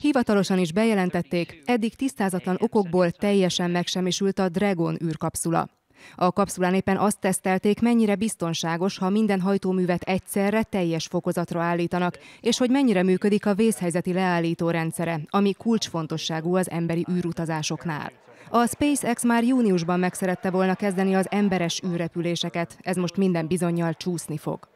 Hivatalosan is bejelentették, eddig tisztázatlan okokból teljesen megsemmisült a Dragon űrkapszula. A kapszulán éppen azt tesztelték, mennyire biztonságos, ha minden hajtóművet egyszerre teljes fokozatra állítanak, és hogy mennyire működik a vészhelyzeti leállító rendszere, ami kulcsfontosságú az emberi űrutazásoknál. A SpaceX már júniusban megszerette volna kezdeni az emberes űrrepüléseket, ez most minden bizonyal csúszni fog.